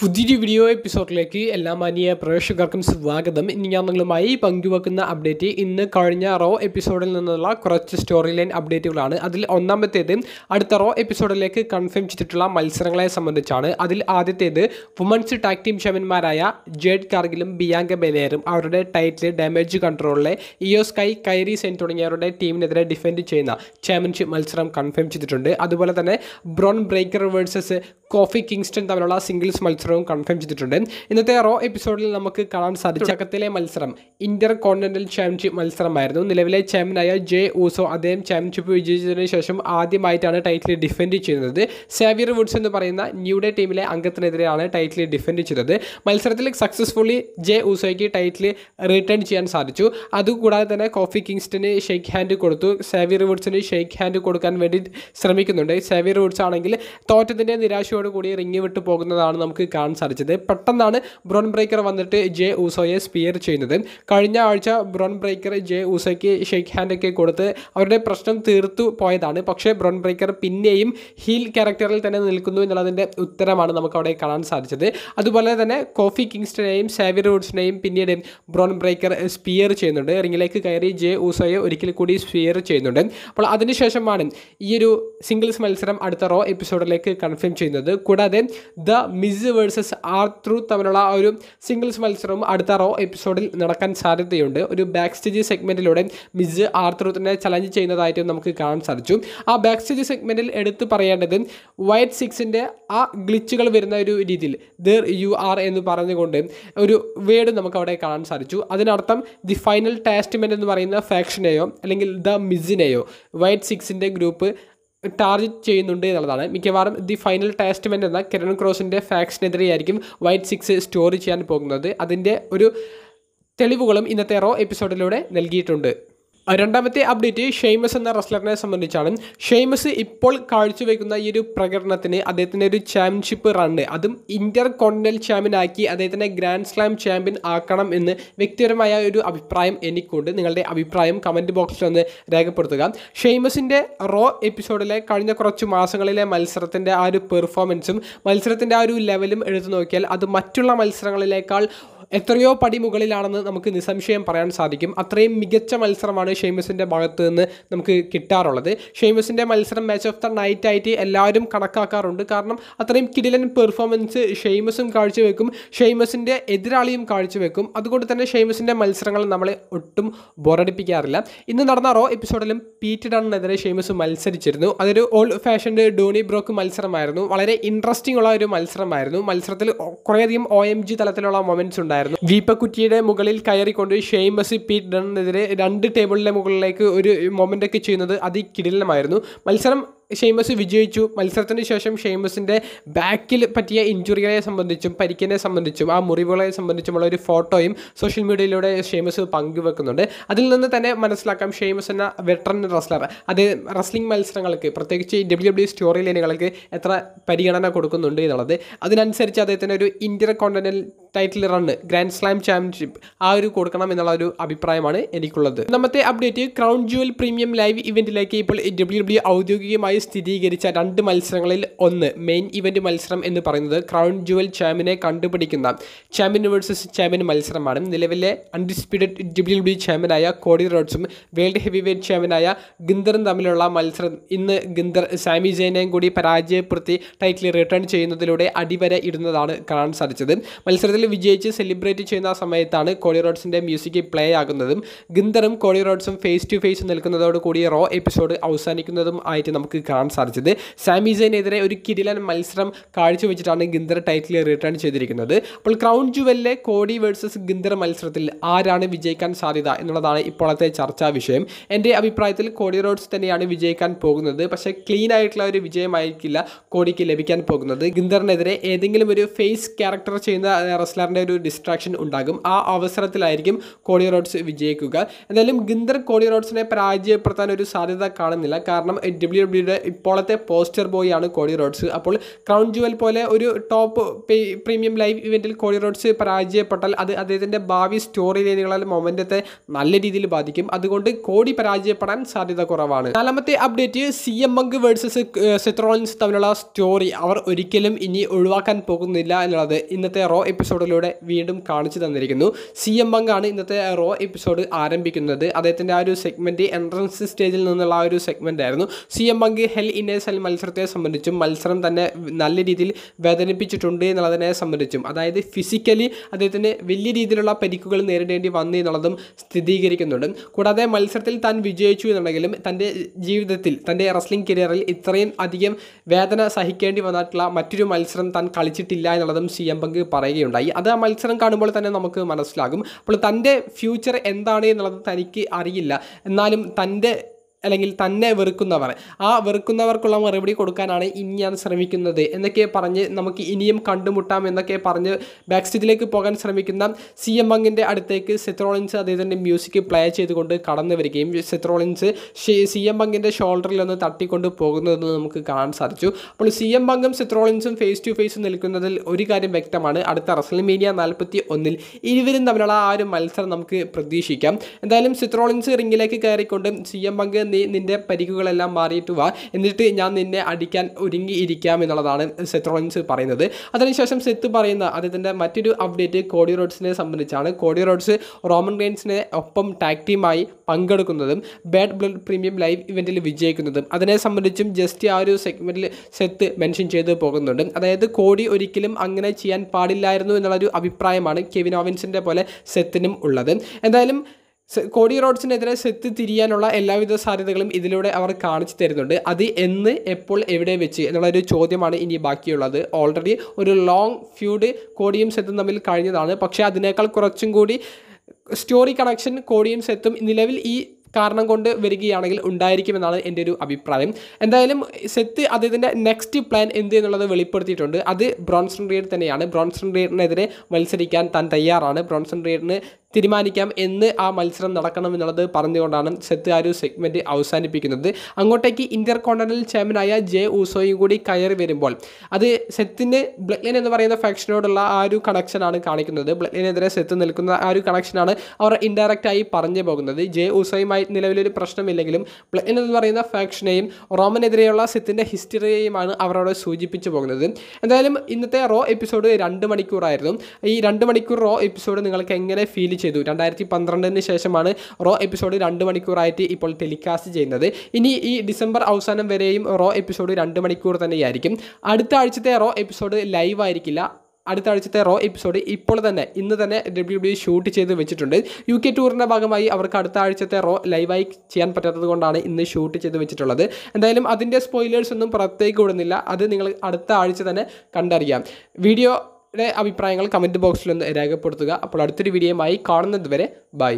പുതിയൊരു വീഡിയോ എപ്പിസോഡിലേക്ക് എല്ലാ മാന്യ പ്രേക്ഷകർക്കും സ്വാഗതം ഇനി ഞാൻ നിങ്ങളുമായി പങ്കുവെക്കുന്ന അപ്ഡേറ്റ് ഇന്ന് കഴിഞ്ഞ റോ എപ്പിസോഡിൽ നിന്നുള്ള കുറച്ച് സ്റ്റോറി ലൈൻ അപ്ഡേറ്റുകളാണ് അതിൽ ഒന്നാമത്തേത് അടുത്ത റോ എപ്പിസോഡിലേക്ക് കൺഫേം ചെയ്തിട്ടുള്ള മത്സരങ്ങളെ സംബന്ധിച്ചാണ് അതിൽ ആദ്യത്തേത് വുമൻസ് ടാക് ടീം ചാമ്പ്യന്മാരായ ജേഡ് കാർഗിലും ബിയാങ്ക ബെലേറും അവരുടെ ടൈറ്റിൽ ഡാമേജ് കൺട്രോളിലെ ഇയോസ്കൈ കൈരി സെൻ തുടങ്ങിയവരുടെ ടീമിനെതിരെ ഡിഫെൻഡ് ചെയ്യുന്ന ചാമ്പ്യൻഷിപ്പ് മത്സരം കൺഫേം ചെയ്തിട്ടുണ്ട് അതുപോലെ തന്നെ Bron Breakker versus Kofi Kingston തമ്മിലുള്ള സിംഗിൾസ് മത്സരം മത്സരവും കൺഫേം ചെയ്തിട്ടുണ്ട് ഇന്നത്തെ റോ എപ്പിസോഡിൽ നമുക്ക് കാണാൻ സാധിച്ച തുടക്കത്തിലെ മത്സരം ഇന്റർ കോണ്ടിനെന്റൽ ചാമ്പ്യൻഷിപ്പ് മത്സരമായിരുന്നു നിലവിലെ ചാമ്പ്യനായ ജെ ഊസോ അദ്ദേഹം ചാമ്പ്യൻഷിപ്പ് വിജയിച്ചതിന് ശേഷം ആദ്യമായിട്ടാണ് ടൈറ്റിൽ ഡിഫെൻഡ് ചെയ്യുന്നത് സേവിയർ വുഡ്സ് എന്ന് പറയുന്ന ന്യൂഡേ ടീമിലെ അംഗത്തിനെതിരെയാണ് ടൈറ്റിൽ ഡിഫെൻഡ് ചെയ്തത് മത്സരത്തിൽ സക്സസ്ഫുള്ളി ജെ ഊസോയ്ക്ക് ടൈറ്റിൽ റിട്ടേൺ ചെയ്യാൻ സാധിച്ചു അതുകൂടാതെ തന്നെ കോഫി കിങ്സ്റ്റിന് ഷെയ്ക്ക് ഹാൻഡ് കൊടുത്തു സേവിയർ വുഡ്സിന് ഷെയ്ക്ക് ഹാൻഡ് കൊടുക്കാൻ വേണ്ടി ശ്രമിക്കുന്നുണ്ട് സേവിയർ വുഡ്സ് ആണെങ്കിൽ തോറ്റത്തിൻ്റെ നിരാശയോടുകൂടി കൂടി റിങ് വിട്ടു പോകുന്നതാണ് നമുക്ക് കാണാൻ സാധിച്ചത് പെട്ടെന്നാണ് ബ്രോൺ ബ്രേക്കർ വന്നിട്ട് ജെ ഊസോയെ സ്പിയർ ചെയ്യുന്നത് കഴിഞ്ഞ ആഴ്ച ബ്രോൺ ബ്രേക്കർ ജെ ഊസോയ്ക്ക് ഷെയ്ക്ക് ഹാൻഡൊക്കെ കൊടുത്ത് അവരുടെ പ്രശ്നം തീർത്തു പോയതാണ് പക്ഷേ ബ്രോൺ ബ്രേക്കർ പിന്നെയും ഹീൽ ക്യാരക്ടറിൽ തന്നെ നിൽക്കുന്നു എന്നുള്ളതിൻ്റെ ഉത്തരമാണ് നമുക്ക് അവിടെ കാണാൻ സാധിച്ചത് അതുപോലെ തന്നെ കോഫി കിങ്സ്റ്റനെയും സാവി റൂഡ്സിനെയും പിന്നീട് ബ്രോൺ ബ്രേക്കർ സ്പിയർ ചെയ്യുന്നുണ്ട് റിങ്ങിലേക്ക് കയറി ജെ ഊസോയെ ഒരിക്കൽ കൂടി സ്പിയർ ചെയ്യുന്നുണ്ട് അപ്പോൾ അതിനുശേഷമാണ് ഈ ഒരു സിംഗിൾസ് മത്സരം അടുത്ത റോ എപ്പിസോഡിലേക്ക് കൺഫേം ചെയ്യുന്നത് കൂടാതെ ദ മിസ് വേഴ്സസ് ആർത്രൂ തമ്മിലുള്ള ആ ഒരു സിംഗിൾസ് മത്സരവും അടുത്ത റോ എപ്പിസോഡിൽ നടക്കാൻ സാധ്യതയുണ്ട് ഒരു ബാക്ക് സ്റ്റേജ് സെഗ്മെൻറ്റിലൂടെ മിസ് ആർത്രൂത്തിനെ ചലഞ്ച് ചെയ്യുന്നതായിട്ടും നമുക്ക് കാണാൻ സാധിച്ചു ആ ബാക്ക് സ്റ്റേജ് സെഗ്മെൻറ്റിൽ എടുത്ത് പറയേണ്ടത് വൈറ്റ് സിക്സിൻ്റെ ആ ഗ്ലിച്ചുകൾ വരുന്ന ഒരു രീതിയിൽ ദർ യു ആർ എന്ന് പറഞ്ഞുകൊണ്ട് ഒരു വേർഡ് നമുക്ക് അവിടെ കാണാൻ സാധിച്ചു അതിനർത്ഥം ദി ഫൈനൽ ടാസ്റ്റ്മെൻ്റ് എന്ന് പറയുന്ന ഫാക്ഷനെയോ അല്ലെങ്കിൽ ദ മിസിനെയോ വൈറ്റ് സിക്സിൻ്റെ ഗ്രൂപ്പ് ടാർഗറ്റ് ചെയ്യുന്നുണ്ട് എന്നുള്ളതാണ് മിക്കവാറും ദി ഫൈനൽ ടാസ്റ്റ്മെൻ്റ് എന്ന കിരൺ ക്രോസിൻ്റെ ഫാക്സിനെതിരെയായിരിക്കും വൈറ്റ് സിക്സ് സ്റ്റോറി ചെയ്യാൻ പോകുന്നത് അതിൻ്റെ ഒരു തെളിവുകളും ഇന്നത്തെ റോ എപ്പിസോഡിലൂടെ നൽകിയിട്ടുണ്ട് രണ്ടാമത്തെ അപ്ഡേറ്റ് ഷെയ്മസ് എന്ന റെസ്ലറിനെ സംബന്ധിച്ചാണ് ഷെയ്മസ് ഇപ്പോൾ കാഴ്ചവെക്കുന്ന ഈ ഒരു പ്രകടനത്തിന് അദ്ദേഹത്തിൻ്റെ ഒരു ചാമ്പ്യൻഷിപ്പ് റൺ അതും ഇന്റർ കോണ്ടിനൽ ചാമ്പ്യൻ ആക്കി അദ്ദേഹത്തിനെ ഗ്രാൻഡ് സ്ലാം ചാമ്പ്യൻ ആക്കണം എന്ന് വ്യക്തിപരമായ ഒരു അഭിപ്രായം എനിക്കുണ്ട് നിങ്ങളുടെ അഭിപ്രായം കമൻറ്റ് ബോക്സിൽ ഒന്ന് രേഖപ്പെടുത്തുക ഷെയ്മസിൻ്റെ റോ എപ്പിസോഡിലെ കഴിഞ്ഞ കുറച്ച് മാസങ്ങളിലെ മത്സരത്തിൻ്റെ ആ ഒരു പെർഫോമൻസും മത്സരത്തിൻ്റെ ആ ഒരു ലെവലും എടുത്തു നോക്കിയാൽ അത് മറ്റുള്ള മത്സരങ്ങളിലേക്കാൾ എത്രയോ പടി മുകളിലാണെന്ന് നമുക്ക് നിസ്സംശയം പറയാൻ സാധിക്കും അത്രയും മികച്ച മത്സരമാണ് ഷെയ്മസിൻ്റെ ഭാഗത്ത് നിന്ന് നമുക്ക് കിട്ടാറുള്ളത് ഷെയ്മസിൻ്റെ മത്സരം മാച്ച് ഓഫ് ദ നൈറ്റ് ആയിട്ട് എല്ലാവരും കണക്കാക്കാറുണ്ട് കാരണം അത്രയും കിടിലൻ പെർഫോമൻസ് ഷെയ്മസും കാഴ്ചവെക്കും ഷെയ്മസിൻ്റെ എതിരാളിയും കാഴ്ചവെക്കും അതുകൊണ്ട് തന്നെ ഷെയ്മസിൻ്റെ മത്സരങ്ങൾ നമ്മളെ ഒട്ടും ബോറടിപ്പിക്കാറില്ല ഇന്ന് നടന്ന റോ എപ്പിസോഡിലും പീറ്റ് ഡണ്ണിനെതിരെ ഷെയ്മസ് മത്സരിച്ചിരുന്നു അതൊരു ഓൾഡ് ഫാഷൻഡ് ഡോണി ബ്രോക്ക് മത്സരമായിരുന്നു വളരെ ഇൻട്രസ്റ്റിംഗ് ഉള്ള ഒരു മത്സരമായിരുന്നു മത്സരത്തിൽ കുറേയധികം ഒ എം ജി തലത്തിലുള്ള മൊമെൻറ്റ്സ് ഉണ്ടായിരുന്നു ഉണ്ടായിരുന്നു വീപ്പക്കുറ്റിയുടെ മുകളിൽ കയറിക്കൊണ്ട് ഷെയ്മസി പീറ്റ് ഡണ്ണിനെതിരെ രണ്ട് ടേബിളിലെ മുകളിലേക്ക് ഒരു ഒക്കെ ചെയ്യുന്നത് അതികിടിലമായിരുന്നു മത്സരം ഷെയ്മസ് വിജയിച്ചു മത്സരത്തിന് ശേഷം ഷെയ്മസിൻ്റെ ബാക്കിൽ പറ്റിയ ഇഞ്ചുറികളെ സംബന്ധിച്ചും പരിക്കിനെ സംബന്ധിച്ചും ആ മുറിവുകളെ സംബന്ധിച്ചുമുള്ള ഒരു ഫോട്ടോയും സോഷ്യൽ മീഡിയയിലൂടെ ഷെയ്മസ് പങ്കുവെക്കുന്നുണ്ട് അതിൽ നിന്ന് തന്നെ മനസ്സിലാക്കാം ഷെയ്മസ് എന്ന വെറ്ററൻ റസ്ലർ അത് റസ്ലിംഗ് മത്സരങ്ങൾക്ക് പ്രത്യേകിച്ച് ഡബ്ല്യു ഡബ്ല്യു സ്റ്റോറി ലൈനുകൾക്ക് എത്ര പരിഗണന കൊടുക്കുന്നുണ്ട് എന്നുള്ളത് അതിനനുസരിച്ച് അദ്ദേഹത്തിന് ഒരു intercontinental title run grand slam championship ആ ഒരു കൊടുക്കണം എന്നുള്ള ഒരു അഭിപ്രായമാണ് എനിക്കുള്ളത് നമ്മത്തെ update crown jewel premium live ഇവന്റിലേക്ക് ഇപ്പോൾ ഡബ്ല്യു ഡബ്ല്യു ഔദ്യോഗികമായി പുതുതായി സ്ഥിരീകരിച്ച രണ്ട് മത്സരങ്ങളിൽ ഒന്ന് മെയിൻ ഇവൻറ്റ് മത്സരം എന്ന് പറയുന്നത് ക്രൗൺ ജുവൽ ചാമ്പ്യനെ കണ്ടുപിടിക്കുന്ന ചാമ്പ്യൻ വേഴ്സസ് ചാമ്പ്യൻ മത്സരമാണ് നിലവിലെ അൺഡിസ്പ്യൂട്ടഡ് ഡബ്ല്യു ഡബ്ല്യു ചാമ്പ്യനായ കോഡി റോഡ്സും വേൾഡ് ഹെവി വെയ്റ്റ് ചാമ്പ്യനായ ഗിന്ദറും തമ്മിലുള്ള മത്സരം ഇന്ന് ഗിന്ദർ സാമി ജയനെയും കൂടി പരാജയപ്പെടുത്തി ടൈറ്റിൽ റിട്ടേൺ ചെയ്യുന്നതിലൂടെ അടിവര ഇടുന്നതാണ് കാണാൻ സാധിച്ചത് മത്സരത്തിൽ വിജയിച്ച് സെലിബ്രേറ്റ് ചെയ്യുന്ന സമയത്താണ് കോഡി റോഡ്സിൻ്റെ മ്യൂസിക് പ്ലേ ആകുന്നതും ഗിന്ദറും കോഡി റോഡ്സും ഫേസ് ടു ഫേസ് നിൽക്കുന്നതോടുകൂടി റോ എപ്പിസോഡ് അവസാനിക്കുന്നതും ആയിട്ട് നമുക്ക് കാണാൻ സാധിച്ചത് സാമിസൈനെതിരെ ഒരു കിടിലൻ മത്സരം കാഴ്ചവെച്ചിട്ടാണ് ഗിന്ദർ ടൈറ്റിൽ റിട്ടേൺ ചെയ്തിരിക്കുന്നത് അപ്പോൾ ക്രൗൺ ജുവലിലെ കോടി വേഴ്സസ് ഗിന്ദർ മത്സരത്തിൽ ആരാണ് വിജയിക്കാൻ സാധ്യത എന്നുള്ളതാണ് ഇപ്പോഴത്തെ ചർച്ചാ വിഷയം എൻ്റെ അഭിപ്രായത്തിൽ കോടി റോഡ്സ് തന്നെയാണ് വിജയിക്കാൻ പോകുന്നത് പക്ഷേ ക്ലീൻ ആയിട്ടുള്ള ഒരു വിജയമായിരിക്കില്ല കോടിക്ക് ലഭിക്കാൻ പോകുന്നത് ഗിന്ദറിനെതിരെ ഏതെങ്കിലും ഒരു ഫേസ് ക്യാരക്ടർ ചെയ്യുന്ന റെസ്ലറിൻ്റെ ഒരു ഡിസ്ട്രാക്ഷൻ ഉണ്ടാകും ആ അവസരത്തിലായിരിക്കും കോടി റോഡ്സ് വിജയിക്കുക എന്തായാലും ഗിന്ദർ കോടി റോഡ്സിനെ പരാജയപ്പെടുത്താൻ ഒരു സാധ്യത കാണുന്നില്ല കാരണം ഡബ്ല്യു അതുപോലെ ഇപ്പോഴത്തെ പോസ്റ്റർ ബോയ് ആണ് കോഡി റോഡ്സ് അപ്പോൾ ക്രൗൺ ജുവൽ പോലെ ഒരു ടോപ്പ് പ്രീമിയം ലൈവ് ഇവൻറ്റിൽ കോഡി റോഡ്സ് പരാജയപ്പെട്ടാൽ അത് അദ്ദേഹത്തിൻ്റെ ഭാവി സ്റ്റോറി ലൈനുകളാൽ മൊമെൻറ്റത്തെ നല്ല രീതിയിൽ ബാധിക്കും അതുകൊണ്ട് കോടി പരാജയപ്പെടാൻ സാധ്യത കുറവാണ് നാലാമത്തെ update C M Punk versus Seth Rollins തമ്മിലുള്ള സ്റ്റോറി അവർ ഒരിക്കലും ഇനി ഒഴിവാക്കാൻ പോകുന്നില്ല എന്നുള്ളത് ഇന്നത്തെ റോ എപ്പിസോഡിലൂടെ വീണ്ടും കാണിച്ചു തന്നിരിക്കുന്നു സി എം ആണ് ഇന്നത്തെ റോ എപ്പിസോഡ് ആരംഭിക്കുന്നത് അദ്ദേഹത്തിൻ്റെ ആ ഒരു സെഗ്മെൻറ്റ് എൻട്രൻസ് സ്റ്റേജിൽ നിന്നുള്ള ആ ഒരു സെഗ്മെൻ്റ് ആയിരുന്നു സി എം മങ്ക് ഹെൽ ഇന്നേഴ്സ് ഹെൽ മത്സരത്തെ സംബന്ധിച്ചും മത്സരം തന്നെ നല്ല രീതിയിൽ വേദനിപ്പിച്ചിട്ടുണ്ട് എന്നുള്ളതിനെ സംബന്ധിച്ചും അതായത് ഫിസിക്കലി അദ്ദേഹത്തിന് വലിയ രീതിയിലുള്ള പരിക്കുകൾ നേരിടേണ്ടി വന്നു എന്നുള്ളതും സ്ഥിരീകരിക്കുന്നുണ്ട് കൂടാതെ മത്സരത്തിൽ താൻ വിജയിച്ചു എന്നുണ്ടെങ്കിലും തൻ്റെ ജീവിതത്തിൽ തൻ്റെ റെസ്ലിംഗ് കരിയറിൽ ഇത്രയും അധികം വേദന സഹിക്കേണ്ടി വന്നിട്ടുള്ള മറ്റൊരു മത്സരം താൻ കളിച്ചിട്ടില്ല എന്നുള്ളതും സി എം പങ്ക് പറയുകയുണ്ടായി അത് ആ മത്സരം കാണുമ്പോൾ തന്നെ നമുക്ക് മനസ്സിലാകും അപ്പോൾ തൻ്റെ ഫ്യൂച്ചർ എന്താണ് എന്നുള്ളത് തനിക്ക് അറിയില്ല എന്നാലും തൻ്റെ അല്ലെങ്കിൽ തന്നെ വെറുക്കുന്നവർ ആ വെറുക്കുന്നവർക്കുള്ള മറുപടി കൊടുക്കാനാണ് ഇനി ഞാൻ ശ്രമിക്കുന്നത് എന്നൊക്കെ പറഞ്ഞ് നമുക്ക് ഇനിയും കണ്ടുമുട്ടാം എന്നൊക്കെ പറഞ്ഞ് ബാക്ക് സ്റ്റേജിലേക്ക് പോകാൻ ശ്രമിക്കുന്ന സി എം അങ്ങിൻ്റെ അടുത്തേക്ക് സെത്രോളിൻസ് അദ്ദേഹത്തിൻ്റെ മ്യൂസിക് പ്ലേ ചെയ്തുകൊണ്ട് കടന്നു വരികയും സെത്രോളിൻസ് സി എം അങ്ങിൻ്റെ ഷോൾഡറിൽ ഒന്ന് തട്ടിക്കൊണ്ട് പോകുന്നതെന്ന് നമുക്ക് കാണാൻ സാധിച്ചു അപ്പോൾ സി എം അംഗും സെത്രോളിൻസും ഫേസ് ടു ഫേസ് നിൽക്കുന്നതിൽ ഒരു കാര്യം വ്യക്തമാണ് അടുത്ത റസൽമേനിയ നാൽപ്പത്തി ഒന്നിൽ ഇരുവരും തമ്മിലുള്ള ആ ഒരു മത്സരം നമുക്ക് പ്രതീക്ഷിക്കാം എന്തായാലും സെത്രോളിൻസ് റിങ്ങിലേക്ക് കയറിക്കൊണ്ട് സി എം അങ്ക് നീ നിൻ്റെ പരിക്കുകളെല്ലാം മാറിയിട്ട് വാ എന്നിട്ട് ഞാൻ നിന്നെ അടിക്കാൻ ഒരുങ്ങിയിരിക്കാം എന്നുള്ളതാണ് സെത്രോൻസ് പറയുന്നത് അതിനുശേഷം സെത്ത് പറയുന്ന അദ്ദേഹത്തിൻ്റെ മറ്റൊരു അപ്ഡേറ്റ് കോഡി റോഡ്സിനെ സംബന്ധിച്ചാണ് കോഡി റോഡ്സ് റോമൻ റെയിൻസിനെ ഒപ്പം ടാഗ് ടീമായി പങ്കെടുക്കുന്നതും ബാഡ് ബ്ലഡ് പ്രീമിയം ലൈവ് ഇവൻറ്റിൽ വിജയിക്കുന്നതും അതിനെ സംബന്ധിച്ചും ജസ്റ്റ് ആ ഒരു സെഗ്മെൻറ്റിൽ സെത്ത് മെൻഷൻ ചെയ്ത് പോകുന്നുണ്ട് അതായത് കോടി ഒരിക്കലും അങ്ങനെ ചെയ്യാൻ പാടില്ലായിരുന്നു എന്നുള്ളൊരു അഭിപ്രായമാണ് കെവിൻ ഓവിൻസിൻ്റെ പോലെ സെത്തിനും ഉള്ളത് എന്തായാലും കോടി റോഡ്സിനെതിരെ സെത്ത് തിരിയാനുള്ള എല്ലാവിധ സാധ്യതകളും ഇതിലൂടെ അവർ കാണിച്ചു തരുന്നുണ്ട് അത് എന്ന് എപ്പോൾ എവിടെ വെച്ച് എന്നുള്ളൊരു ചോദ്യമാണ് ഇനി ബാക്കിയുള്ളത് ഓൾറെഡി ഒരു ലോങ് ഫ്യൂഡ് കോടിയും സെത്തും തമ്മിൽ കഴിഞ്ഞതാണ് പക്ഷേ അതിനേക്കാൾ കുറച്ചും കൂടി സ്റ്റോറി കണക്ഷൻ കോടിയും സെത്തും നിലവിൽ ഈ കാരണം കൊണ്ട് വരികയാണെങ്കിൽ ഉണ്ടായിരിക്കുമെന്നാണ് എൻ്റെ ഒരു അഭിപ്രായം എന്തായാലും സെത്ത് അദ്ദേഹത്തിൻ്റെ നെക്സ്റ്റ് പ്ലാൻ എന്ത് എന്നുള്ളത് വെളിപ്പെടുത്തിയിട്ടുണ്ട് അത് ബ്രോൺസൺ റീഡ് തന്നെയാണ് ബ്രോൺസൺ റീഡിനെതിരെ മത്സരിക്കാൻ താൻ തയ്യാറാണ് ബ്രോൺസൺ റീഡിന് തീരുമാനിക്കാം എന്ന് ആ മത്സരം നടക്കണം എന്നുള്ളത് പറഞ്ഞുകൊണ്ടാണ് സെത്ത് ആ ഒരു സെഗ്മെൻറ്റ് അവസാനിപ്പിക്കുന്നത് അങ്ങോട്ടേക്ക് ഇന്ത്യർ കോണ്ടിനൽ ചാമ്പ്യനായ ജെ ഊസോയും കൂടി കയറി വരുമ്പോൾ അത് സെത്തിന് ബ്ലഡ് ലൈൻ എന്ന് പറയുന്ന ഫാക്ഷനോടുള്ള ആ ഒരു കണക്ഷനാണ് കാണിക്കുന്നത് ബ്ലഡ് സെത്ത് നിൽക്കുന്ന ആ ഒരു കണക്ഷനാണ് അവർ ഇൻഡയറക്റ്റായി പറഞ്ഞു പോകുന്നത് ജെ ഊസോയുമായി നിലവിലൊരു പ്രശ്നമില്ലെങ്കിലും ബ്ലഡ് എന്ന് പറയുന്ന ഫാക്ഷനെയും റോമനെതിരെയുള്ള സെത്തിൻ്റെ ഹിസ്റ്ററിയെയുമാണ് അവരോട് സൂചിപ്പിച്ചു പോകുന്നത് എന്തായാലും ഇന്നത്തെ റോ എപ്പിസോഡ് രണ്ട് മണിക്കൂറായിരുന്നു ഈ രണ്ട് മണിക്കൂർ റോ എപ്പിസോഡ് നിങ്ങൾക്ക് എങ്ങനെ ഫീൽ ചെയ്തു രണ്ടായിരത്തി പന്ത്രണ്ടിന് ശേഷമാണ് റോ എപ്പിസോഡ് രണ്ട് മണിക്കൂറായിട്ട് ഇപ്പോൾ ടെലികാസ്റ്റ് ചെയ്യുന്നത് ഇനി ഈ ഡിസംബർ അവസാനം വരെയും റോ എപ്പിസോഡ് രണ്ട് മണിക്കൂർ തന്നെയായിരിക്കും അടുത്ത ആഴ്ചത്തെ റോ എപ്പിസോഡ് ലൈവ് ആയിരിക്കില്ല അടുത്ത ആഴ്ചത്തെ റോ എപ്പിസോഡ് ഇപ്പോൾ തന്നെ ഇന്ന് തന്നെ ഡബ്ല്യു ഡി ഷൂട്ട് ചെയ്ത് വെച്ചിട്ടുണ്ട് യു കെ ടൂറിൻ്റെ ഭാഗമായി അവർക്ക് അടുത്ത ആഴ്ചത്തെ റോ ലൈവായി ചെയ്യാൻ പറ്റാത്തത് ഇന്ന് ഷൂട്ട് ചെയ്ത് വെച്ചിട്ടുള്ളത് എന്തായാലും അതിൻ്റെ സ്പോയിലേഴ്സ് ഒന്നും പുറത്തേക്ക് വിടുന്നില്ല അത് നിങ്ങൾ അടുത്ത ആഴ്ച തന്നെ കണ്ടറിയാം വീഡിയോ അഭിപ്രായങ്ങൾ കമൻറ്റ് ബോക്സിലൊന്ന് രേഖപ്പെടുത്തുക അപ്പോൾ അടുത്തൊരു വീഡിയോയുമായി കാണുന്നതുവരെ ബൈ